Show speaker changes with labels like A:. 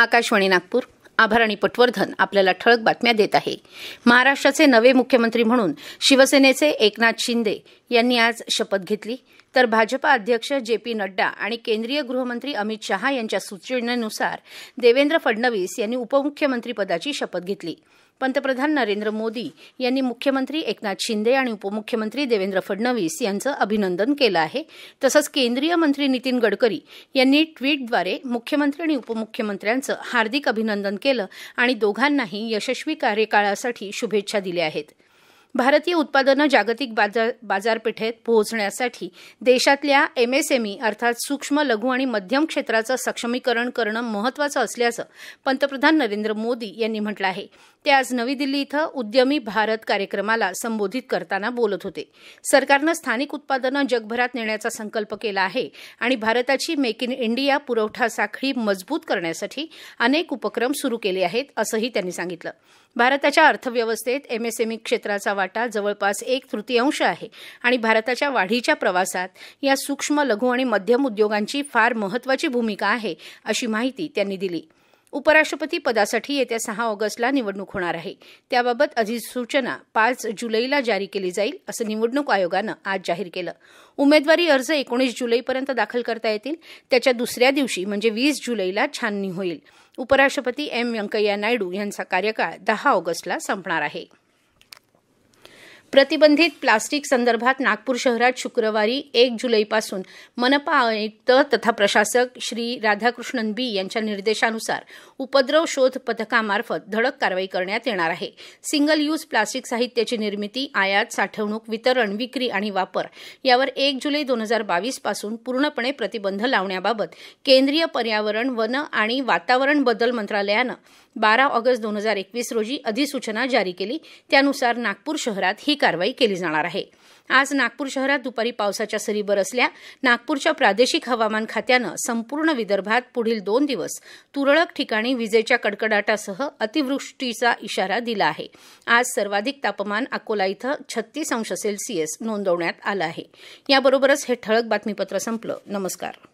A: आकाशवाणी नागपूर आभाराणी पटवर्धन आपल्याला ठळक बातम्या देत आहे महाराष्ट्राचे नवे मुख्यमंत्री म्हणून शिवसेनेचे एकनाथ शिंदे यांनी आज शपथ घेतली तर भाजपा अध्यक्ष जे पी नड्डा आणि केंद्रीय गृहमंत्री अमित शहा यांच्या सूचनेनुसार देवेंद्र फडणवीस यांनी उपमुख्यमंत्रीपदाची शपथ घेतली पंतप्रधान नरेंद्र मोदी यांनी मुख्यमंत्री एकनाथ शिंदे आणि उपमुख्यमंत्री देवेंद्र फडणवीस यांचं अभिनंदन केलं आहे तसंच केंद्रीय मंत्री नितीन गडकरी यांनी ट्विटद्वारे मुख्यमंत्री आणि उपमुख्यमंत्र्यांचं हार्दिक अभिनंदन केलं आणि दोघांनाही यशस्वी कार्यकाळासाठी शुभेच्छा दिल्या आहेत भारतीय उत्पादनं जागतिक बाजार बाजारपेठेत पोहोचण्यासाठी देशातल्या एमएसएमई e अर्थात सूक्ष्म लघु आणि मध्यम क्षेत्राचं सक्षमीकरण करणं महत्वाचं असल्याचं पंतप्रधान नरेंद्र मोदी यांनी म्हटलं आहे ते आज नवी दिल्ली इथं उद्यमी भारत कार्यक्रमाला संबोधित करताना बोलत होते सरकारनं स्थानिक उत्पादनं जगभरात नेण्याचा संकल्प केला आहे आणि भारताची मेक इन इंडिया पुरवठा साखळी मजबूत करण्यासाठी अनेक उपक्रम सुरू केले आहेत असंही त्यांनी सांगितलं भारताच्या अर्थव्यवस्थेत एमएसएमई e क्षेत्राचा वाटा जवळपास एक तृतीयांश आहे आणि भारताच्या वाढीच्या प्रवासात या सूक्ष्म लघु आणि मध्यम उद्योगांची फार महत्वाची भूमिका आहे अशी माहिती त्यांनी दिली उपराष्ट्रपती पदासाठी येत्या सहा ऑगस्टला निवडणूक होणार आहे त्याबाबत अधिसूचना पाच जुलैला जारी केली जाईल असं निवडणूक आयोगानं आज जाहीर केलं उमेदवारी अर्ज एकोणीस जुलैपर्यंत दाखल करता येतील त्याच्या दुसऱ्या दिवशी म्हणजे वीस जुलैला छाननी होईल उपराष्ट्रपती एम व्यंकय्या नायडू यांचा कार्यकाळ दहा ऑगस्टला संपणार आहे प्रतिबंधित प्लास्टिक संदर्भात नागपूर शहरात शुक्रवारी एक जुलैपासून मनपा आयुक्त तथा प्रशासक श्री राधाकृष्णन बी यांच्या निर्देशानुसार उपद्रव शोध पथकामार्फत धडक कारवाई करण्यात येणार आहे सिंगल यूज प्लास्टिक साहित्याची निर्मिती आयात साठवणूक वितरण विक्री आणि वापर यावर एक जुलै दोन हजार बावीस पासून पूर्णपणे प्रतिबंध लावण्याबाबत केंद्रीय पर्यावरण वन आणि वातावरण बदल मंत्रालयानं बारा ऑगस्ट दोन हजार एकवीस रोजी अधिसूचना जारी केली त्यानुसार नागपूर शहरात ही कारवाई केली जाणार आहे आज नागपूर शहरात दुपारी पावसाच्या सरी बरसल्या नागपूरच्या प्रादेशिक हवामान खात्यानं संपूर्ण विदर्भात पुढील दोन दिवस तुरळक ठिकाणी विजेच्या कडकडाटासह अतिवृष्टीचा इशारा दिला आहे आज सर्वाधिक तापमान अकोला इथं छत्तीस अंश सेल्सिअस नोंदवण्यात आलं आहे याबरोबरच हे ठळक बातमीपत्र संपलं नमस्कार